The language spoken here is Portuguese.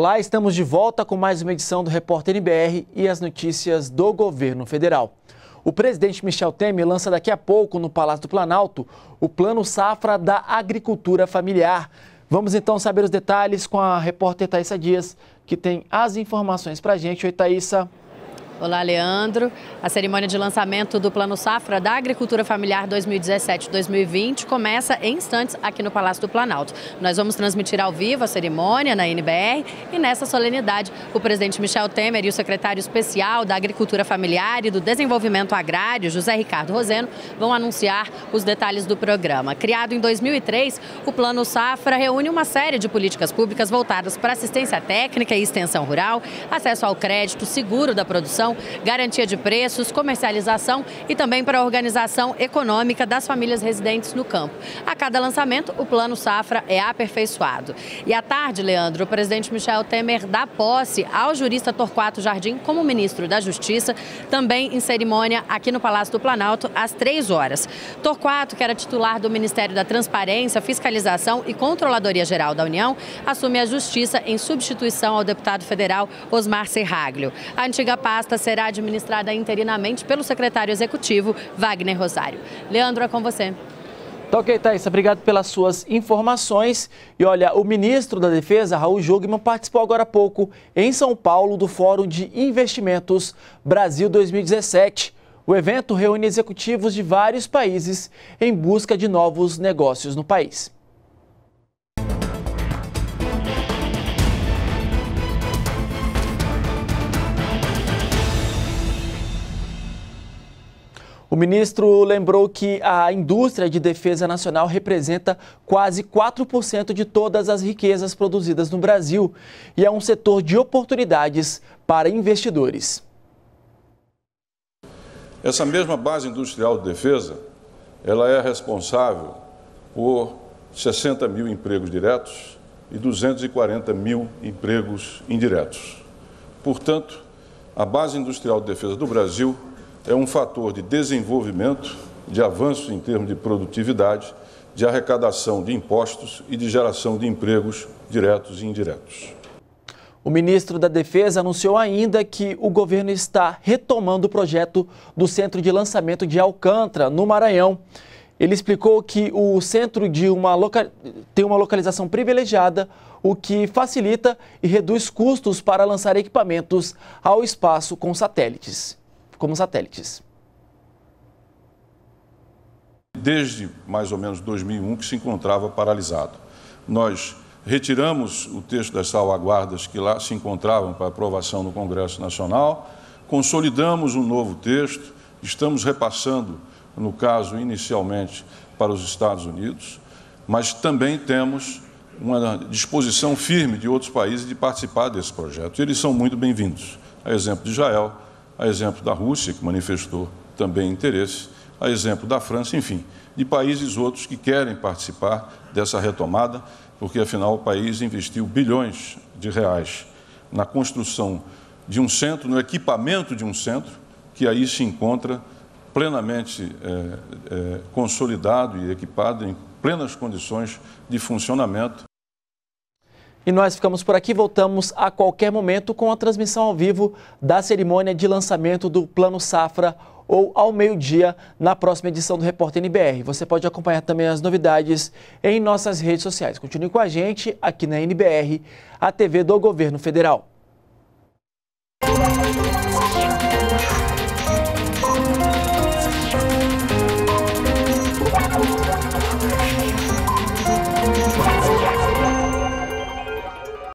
Olá, estamos de volta com mais uma edição do Repórter NBR e as notícias do governo federal. O presidente Michel Temer lança daqui a pouco no Palácio do Planalto o Plano Safra da Agricultura Familiar. Vamos então saber os detalhes com a repórter Thaisa Dias, que tem as informações para a gente. Oi, Thaisa. Olá, Leandro. A cerimônia de lançamento do Plano Safra da Agricultura Familiar 2017-2020 começa em instantes aqui no Palácio do Planalto. Nós vamos transmitir ao vivo a cerimônia na NBR e nessa solenidade o presidente Michel Temer e o secretário especial da Agricultura Familiar e do Desenvolvimento Agrário, José Ricardo Roseno, vão anunciar os detalhes do programa. Criado em 2003, o Plano Safra reúne uma série de políticas públicas voltadas para assistência técnica e extensão rural, acesso ao crédito, seguro da produção garantia de preços, comercialização e também para a organização econômica das famílias residentes no campo. A cada lançamento, o plano Safra é aperfeiçoado. E à tarde, Leandro, o presidente Michel Temer dá posse ao jurista Torquato Jardim como ministro da Justiça, também em cerimônia aqui no Palácio do Planalto, às três horas. Torquato, que era titular do Ministério da Transparência, Fiscalização e Controladoria Geral da União, assume a Justiça em substituição ao deputado federal Osmar Serraglio. A antiga pasta será administrada interinamente pelo secretário executivo, Wagner Rosário. Leandro, é com você. Tá ok, Thaís. Obrigado pelas suas informações. E olha, o ministro da Defesa, Raul Jogman, participou agora há pouco em São Paulo do Fórum de Investimentos Brasil 2017. O evento reúne executivos de vários países em busca de novos negócios no país. ministro lembrou que a indústria de defesa nacional representa quase 4% de todas as riquezas produzidas no Brasil e é um setor de oportunidades para investidores. Essa mesma base industrial de defesa, ela é responsável por 60 mil empregos diretos e 240 mil empregos indiretos. Portanto, a base industrial de defesa do Brasil é um fator de desenvolvimento, de avanço em termos de produtividade, de arrecadação de impostos e de geração de empregos diretos e indiretos. O ministro da Defesa anunciou ainda que o governo está retomando o projeto do Centro de Lançamento de Alcântara, no Maranhão. Ele explicou que o centro uma loca... tem uma localização privilegiada, o que facilita e reduz custos para lançar equipamentos ao espaço com satélites como satélites. Desde mais ou menos 2001 que se encontrava paralisado. Nós retiramos o texto das salvaguardas que lá se encontravam para aprovação no Congresso Nacional, consolidamos um novo texto, estamos repassando, no caso inicialmente, para os Estados Unidos, mas também temos uma disposição firme de outros países de participar desse projeto. Eles são muito bem-vindos. A exemplo de Israel, a exemplo da Rússia, que manifestou também interesse, a exemplo da França, enfim, de países outros que querem participar dessa retomada, porque afinal o país investiu bilhões de reais na construção de um centro, no equipamento de um centro, que aí se encontra plenamente é, é, consolidado e equipado em plenas condições de funcionamento e nós ficamos por aqui, voltamos a qualquer momento com a transmissão ao vivo da cerimônia de lançamento do Plano Safra ou ao meio-dia na próxima edição do Repórter NBR. Você pode acompanhar também as novidades em nossas redes sociais. Continue com a gente aqui na NBR, a TV do Governo Federal.